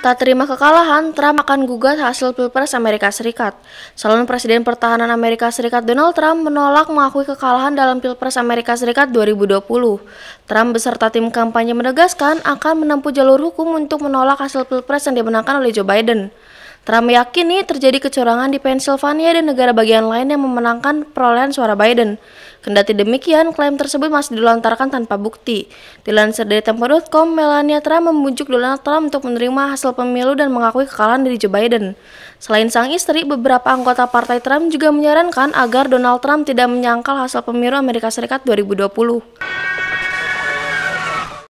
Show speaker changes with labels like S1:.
S1: Tak terima kekalahan, Trump akan gugat hasil Pilpres Amerika Serikat. Calon Presiden Pertahanan Amerika Serikat Donald Trump menolak mengakui kekalahan dalam Pilpres Amerika Serikat 2020. Trump beserta tim kampanye menegaskan akan menempuh jalur hukum untuk menolak hasil Pilpres yang dimenangkan oleh Joe Biden. Trump yakin terjadi kecurangan di Pennsylvania dan negara bagian lain yang memenangkan perolehan suara Biden. Kendati demikian, klaim tersebut masih dilontarkan tanpa bukti. Dilansir dari Tempo.com, Melania Trump membujuk Donald Trump untuk menerima hasil pemilu dan mengakui kekalahan dari Joe Biden. Selain sang istri, beberapa anggota partai Trump juga menyarankan agar Donald Trump tidak menyangkal hasil pemilu Amerika Serikat 2020.